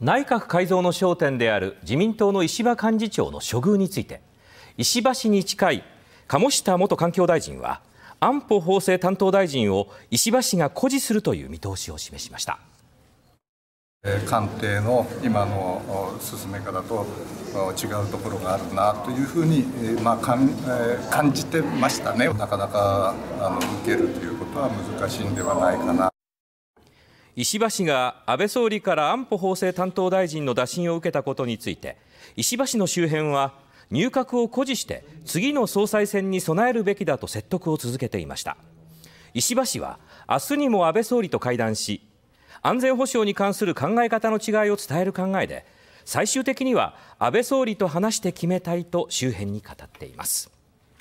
内閣改造の焦点である自民党の石破幹事長の処遇について石破氏に近い鴨下元環境大臣は安保法制担当大臣を石破氏が誇示するという見通しを示しました官邸の今の進め方と違うところがあるなというふうに、まあ、感感じてましたねなかなかあの受けるということは難しいんではないかな。石破氏が安倍総理から安保法制担当大臣の打診を受けたことについて石破氏の周辺は入閣を誇示して次の総裁選に備えるべきだと説得を続けていました石破氏は明日にも安倍総理と会談し安全保障に関する考え方の違いを伝える考えで最終的には安倍総理と話して決めたいと周辺に語っています